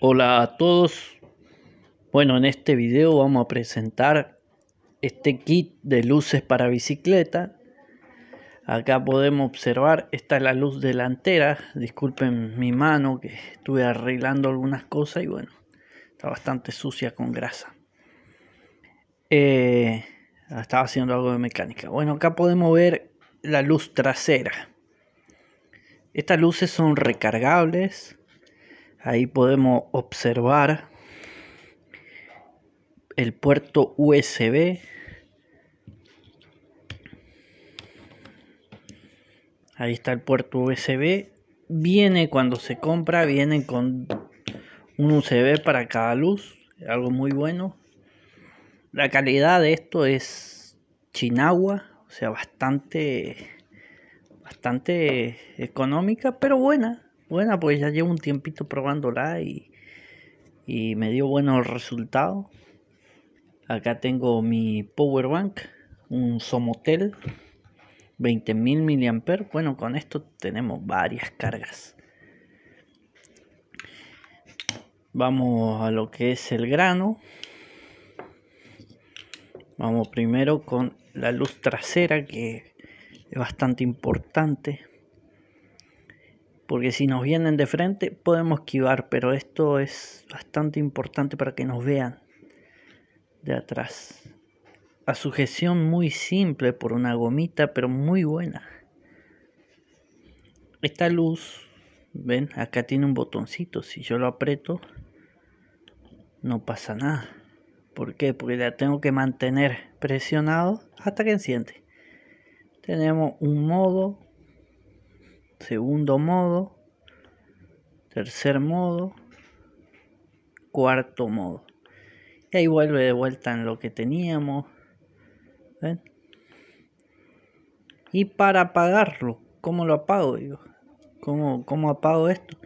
Hola a todos. Bueno, en este video vamos a presentar este kit de luces para bicicleta. Acá podemos observar, esta es la luz delantera. Disculpen mi mano que estuve arreglando algunas cosas y bueno, está bastante sucia con grasa. Eh, estaba haciendo algo de mecánica. Bueno, acá podemos ver la luz trasera. Estas luces son recargables Ahí podemos observar el puerto USB. Ahí está el puerto USB. Viene cuando se compra, viene con un USB para cada luz. Algo muy bueno. La calidad de esto es chinagua, o sea, bastante, bastante económica, pero buena. Bueno, pues ya llevo un tiempito probándola y, y me dio buenos resultados. Acá tengo mi power bank, un Somotel 20.000 mAh. Bueno, con esto tenemos varias cargas. Vamos a lo que es el grano. Vamos primero con la luz trasera que es bastante importante porque si nos vienen de frente podemos esquivar, pero esto es bastante importante para que nos vean de atrás. A sujeción muy simple por una gomita, pero muy buena. Esta luz, ven, acá tiene un botoncito, si yo lo aprieto no pasa nada. ¿Por qué? Porque la tengo que mantener presionado hasta que enciende. Tenemos un modo, segundo modo, tercer modo, cuarto modo. Y ahí vuelve de vuelta en lo que teníamos. ¿Ven? Y para apagarlo, ¿cómo lo apago? Digo? ¿Cómo, ¿Cómo apago esto?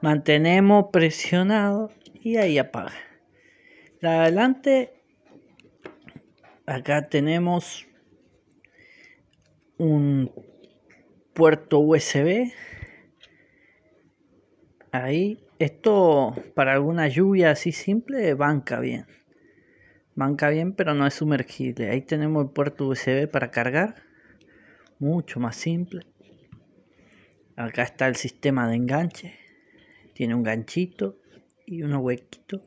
Mantenemos presionado y ahí apaga. adelante, acá tenemos un puerto USB. Ahí, esto para alguna lluvia así simple banca bien. Banca bien, pero no es sumergible. Ahí tenemos el puerto USB para cargar. Mucho más simple. Acá está el sistema de enganche. Tiene un ganchito y unos huequito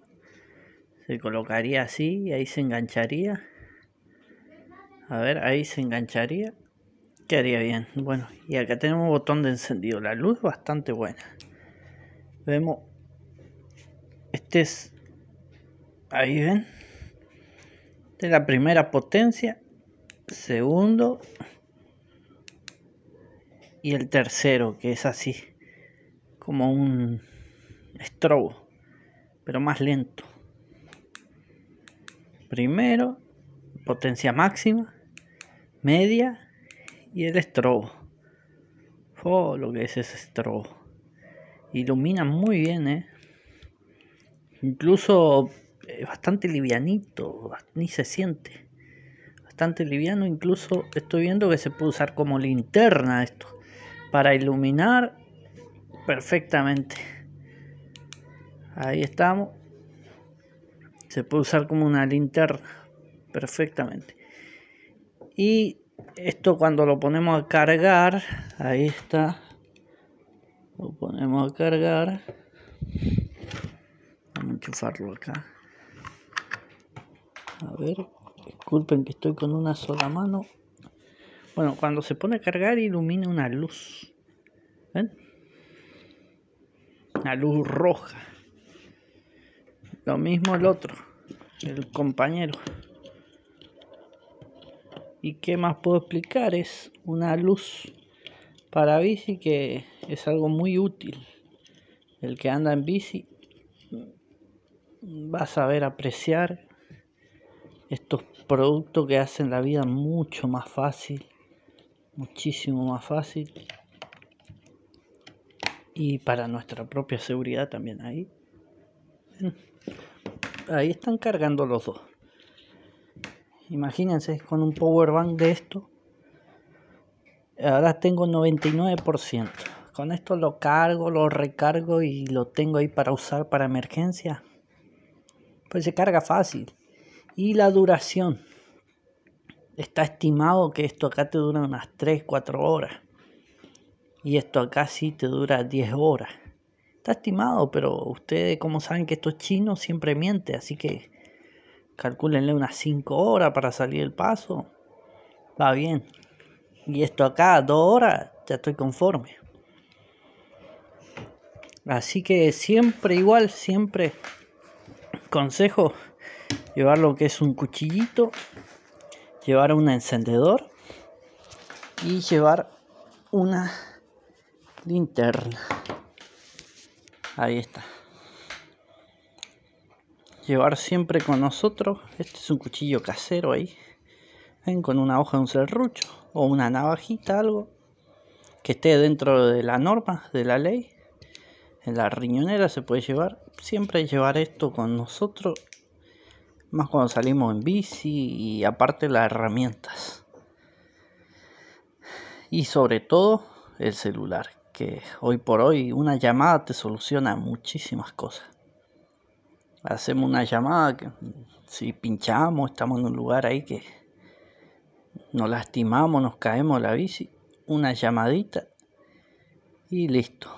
Se colocaría así y ahí se engancharía. A ver, ahí se engancharía Quedaría bien. Bueno, y acá tenemos un botón de encendido. La luz bastante buena. Vemos. Este es. Ahí ven. De la primera potencia. Segundo. Y el tercero, que es así. Como un estrobo. Pero más lento. Primero. Potencia máxima. Media y el estrobo Oh, lo que es ese estrobo Ilumina muy bien, ¿eh? Incluso eh, bastante livianito, ni se siente. Bastante liviano, incluso estoy viendo que se puede usar como linterna esto. Para iluminar perfectamente. Ahí estamos. Se puede usar como una linterna perfectamente. Y esto cuando lo ponemos a cargar, ahí está, lo ponemos a cargar, vamos a enchufarlo acá, a ver, disculpen que estoy con una sola mano, bueno, cuando se pone a cargar ilumina una luz, ¿ven? Una luz roja, lo mismo el otro, el compañero. ¿Y qué más puedo explicar? Es una luz para bici que es algo muy útil. El que anda en bici va a saber apreciar estos productos que hacen la vida mucho más fácil, muchísimo más fácil. Y para nuestra propia seguridad también ahí. Ahí están cargando los dos. Imagínense con un power bank de esto. Ahora tengo 99%. Con esto lo cargo, lo recargo y lo tengo ahí para usar para emergencia. Pues se carga fácil. Y la duración. Está estimado que esto acá te dura unas 3-4 horas. Y esto acá sí te dura 10 horas. Está estimado, pero ustedes como saben que esto chinos chino siempre miente. Así que calcúlenle unas 5 horas para salir el paso, va bien. Y esto acá, 2 horas, ya estoy conforme. Así que siempre igual, siempre consejo llevar lo que es un cuchillito, llevar un encendedor y llevar una linterna. Ahí está llevar siempre con nosotros. Este es un cuchillo casero ahí. Con una hoja de un serrucho o una navajita, algo que esté dentro de la norma, de la ley. En la riñonera se puede llevar. Siempre llevar esto con nosotros. Más cuando salimos en bici y aparte las herramientas. Y sobre todo el celular, que hoy por hoy una llamada te soluciona muchísimas cosas hacemos una llamada, que, si pinchamos, estamos en un lugar ahí que nos lastimamos, nos caemos la bici, una llamadita y listo.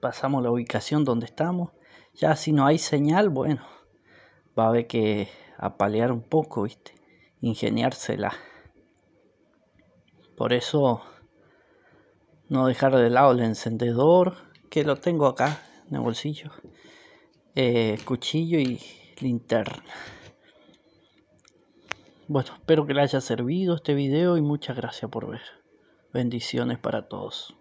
Pasamos la ubicación donde estamos. Ya si no hay señal, bueno, va a haber que apalear un poco, ¿viste? Ingeniársela. Por eso no dejar de lado el encendedor que lo tengo acá en el bolsillo. Eh, cuchillo y linterna. Bueno, espero que le haya servido este video y muchas gracias por ver. Bendiciones para todos.